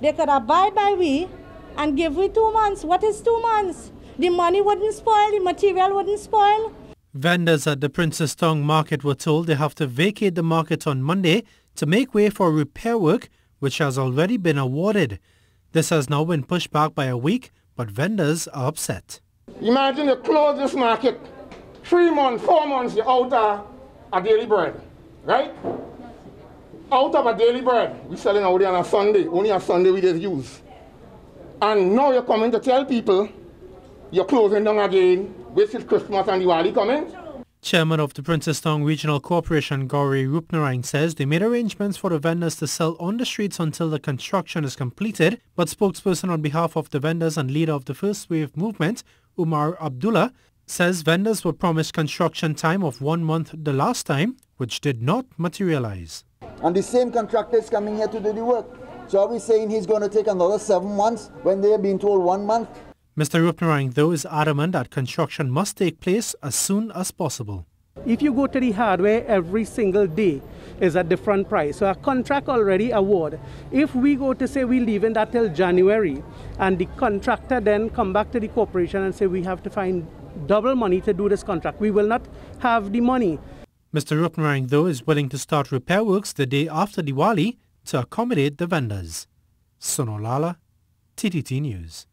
They could abide buy by we and give we two months. What is two months? The money wouldn't spoil, the material wouldn't spoil. Vendors at the Princess Tong market were told they have to vacate the market on Monday to make way for repair work which has already been awarded. This has now been pushed back by a week, but vendors are upset. Imagine you close this market, three months, four months, you're out there uh, at daily bread, right? out of a daily bread, we selling out there on a Sunday. Only on Sunday we just use. And now you're coming to tell people you're closing down again, which is Christmas and Diwali coming. Chairman of the Princetown Regional Corporation, Gauri Rupnarain, says they made arrangements for the vendors to sell on the streets until the construction is completed, but spokesperson on behalf of the vendors and leader of the First Wave movement, Umar Abdullah, says vendors were promised construction time of one month the last time, which did not materialize. And the same contractor is coming here to do the work. So are we saying he's going to take another seven months when they have been told one month? Mr. Rupnarang, though, is adamant that construction must take place as soon as possible. If you go to the hardware every single day is a different price. So a contract already award. If we go to say we leave in that till January and the contractor then come back to the corporation and say we have to find double money to do this contract, we will not have the money. Mr. Rupenrang, though, is willing to start repair works the day after Diwali to accommodate the vendors. Sonolala, TTT News.